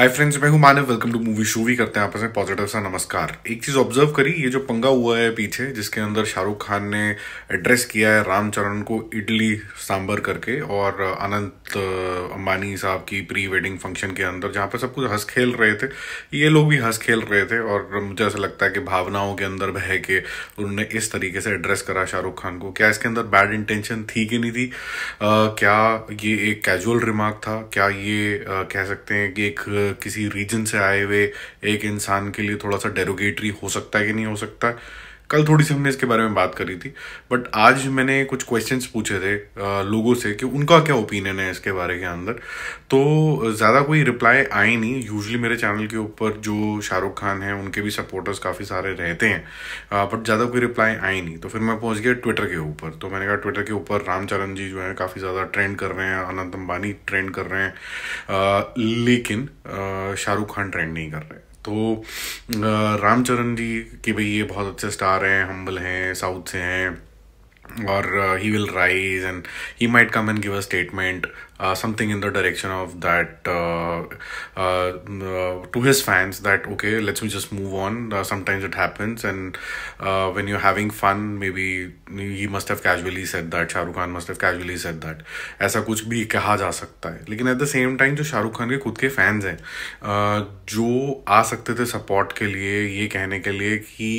हाय friends मैं हूं Manav welcome to movie show भी करते हैं आपस में पॉजिटिव सा नमस्कार एक चीज ऑब्जर्व करी ये जो पंगा हुआ है पीछे जिसके अंदर शाहरुख खान ने एड्रेस किया है रामचरण को इडली सांबर करके और अनंत अंबानी साहब की प्री वेडिंग फंक्शन के अंदर जहां पर सब कुछ हंस खेल रहे थे ये लोग भी हंस खेल रहे थे और मुझे ऐसा लगता है कि भावनाओं के अंदर बह के उन्होंने इस तरीके से एड्रेस करा शाहरुख खान को क्या इसके अंदर बैड इंटेंशन थी कि नहीं थी क्या ये एक कैजुअल रिमार्क था क्या ये कह सकते हैं कि एक किसी रीजन से आए हुए एक इंसान के लिए थोड़ा सा डेरोगेटरी हो सकता है कि नहीं हो सकता कल थोड़ी सी हमने इसके बारे में बात करी थी बट आज मैंने कुछ क्वेश्चंस पूछे थे आ, लोगों से कि उनका क्या ओपिनियन है इसके बारे के अंदर तो ज़्यादा कोई रिप्लाई आई नहीं यूजली मेरे चैनल के ऊपर जो शाहरुख खान हैं उनके भी सपोर्टर्स काफ़ी सारे रहते हैं बट ज़्यादा कोई रिप्लाई आई नहीं तो फिर मैं पहुँच गया ट्विटर के ऊपर तो मैंने कहा ट्विटर के ऊपर रामचरण जी जो हैं काफ़ी ज़्यादा ट्रेंड कर रहे हैं अनंत अंबानी ट्रेंड कर रहे हैं लेकिन शाहरुख खान ट्रेंड नहीं कर रहे तो रामचरण जी कि भाई ये बहुत अच्छे स्टार हैं हम्बल हैं साउथ से हैं or uh, he will rise and he might come and give a statement uh, something in the direction of that uh, uh, uh, to his fans that okay let's me just move on uh, sometimes it happens and uh, when you're having fun maybe he must have casually said that Shahrukh khan must have casually said that ऐसा कुछ भी कहा जा सकता है लेकिन at the same time जो शाहरुख खान के खुद के फैंस हैं जो आ सकते थे सपोर्ट के लिए ये कहने के लिए कि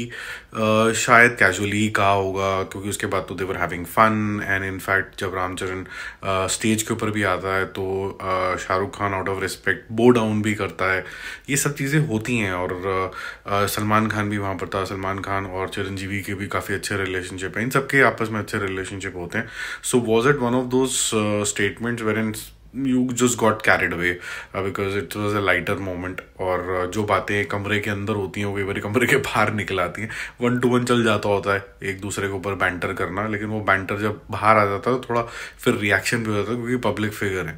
शायद कैजुअली कहा होगा क्योंकि उसके बाद तो they're having fun and fact जब रामचरण स्टेज के ऊपर भी आता है तो Shahrukh Khan out of respect bow down भी करता है ये सब चीज़ें होती हैं और सलमान खान भी वहाँ पर था सलमान खान और चिरंजीवी के भी काफ़ी अच्छे रिलेशनशिप हैं इन सबके आपस में अच्छे रिलेशनशिप होते हैं so was it one of those statements where in you just got carried away because it was a lighter moment और uh, जो बातें कमरे के अंदर होती हैं वो कई बार कमरे के बाहर निकल आती हैं वन टू वन चल जाता होता है एक दूसरे के ऊपर बैंटर करना लेकिन वो बैंटर जब बाहर आ जाता है तो थोड़ा फिर रिएक्शन भी हो जाता है क्योंकि पब्लिक फिगर है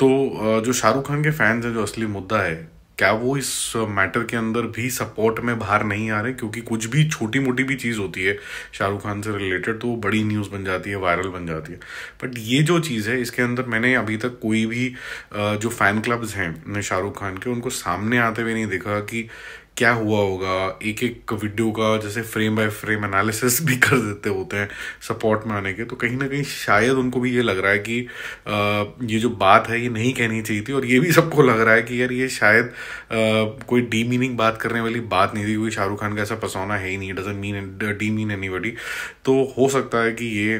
तो uh, जो शाहरुख खान के फैंस हैं जो असली मुद्दा है क्या वो इस मैटर के अंदर भी सपोर्ट में बाहर नहीं आ रहे क्योंकि कुछ भी छोटी मोटी भी चीज़ होती है शाहरुख खान से रिलेटेड तो वो बड़ी न्यूज़ बन जाती है वायरल बन जाती है बट ये जो चीज़ है इसके अंदर मैंने अभी तक कोई भी जो फ़ैन क्लब्स हैं शाहरुख खान के उनको सामने आते हुए नहीं देखा कि क्या हुआ होगा एक एक वीडियो का जैसे फ्रेम बाय फ्रेम एनालिसिस भी कर देते होते हैं सपोर्ट में आने के तो कहीं ना कहीं शायद उनको भी ये लग रहा है कि आ, ये जो बात है ये नहीं कहनी चाहिए थी और ये भी सबको लग रहा है कि यार ये शायद आ, कोई डी मीनिंग बात करने वाली बात नहीं थी क्योंकि शाहरुख खान का ऐसा पसौना है ही नहीं doesn't mean the mean any तो हो सकता है कि ये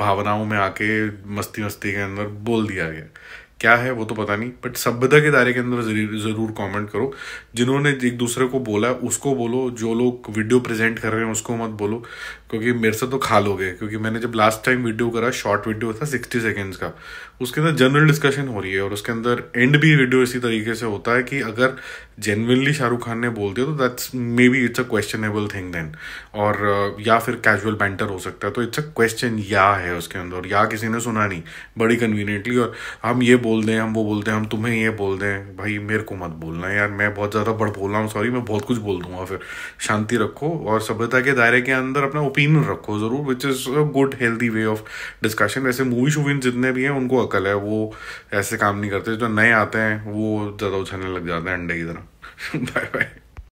भावनाओं में आके मस्ती मस्ती के अंदर बोल दिया गया क्या है वो तो पता नहीं बट सभ्यता के दायरे के अंदर ज़रूर कमेंट करो जिन्होंने एक दूसरे को बोला उसको बोलो जो लोग वीडियो प्रेजेंट कर रहे हैं उसको मत बोलो क्योंकि मेरे से तो खा लोगे क्योंकि मैंने जब लास्ट टाइम वीडियो करा शॉर्ट वीडियो था सिक्सटी सेकेंड्स का उसके अंदर जनरल डिस्कशन हो रही है और उसके अंदर एंड भी वीडियो इसी तरीके से होता है कि अगर जेनविनली शाहरुख खान ने बोल दिया तो that's maybe it's a questionable thing then और uh, या फिर कैजुअल बैंटर हो सकता है तो इट्स अ क्वेश्चन या है उसके अंदर या किसी ने सुना नहीं बड़ी कन्वीनियंटली और हम ये बोल बोल दें हम वो बोल दें हम तुम्हें ये बोल दें भाई मेरे को मत बोलना यार मैं बहुत ज़्यादा बढ़ बोल रहा हूँ सॉरी मैं बहुत कुछ बोल दूंगा फिर शांति रखो और सभ्यता के दायरे के अंदर अपना ओपिनियन रखो ज़रूर which is a good healthy way of discussion वैसे मूवी शूवीन जितने भी हैं उनको अकल है वो ऐसे काम नहीं करते जो नए आते हैं वो ज़्यादा उछलने लग जाते हैं अंडे की तरह बाय बाय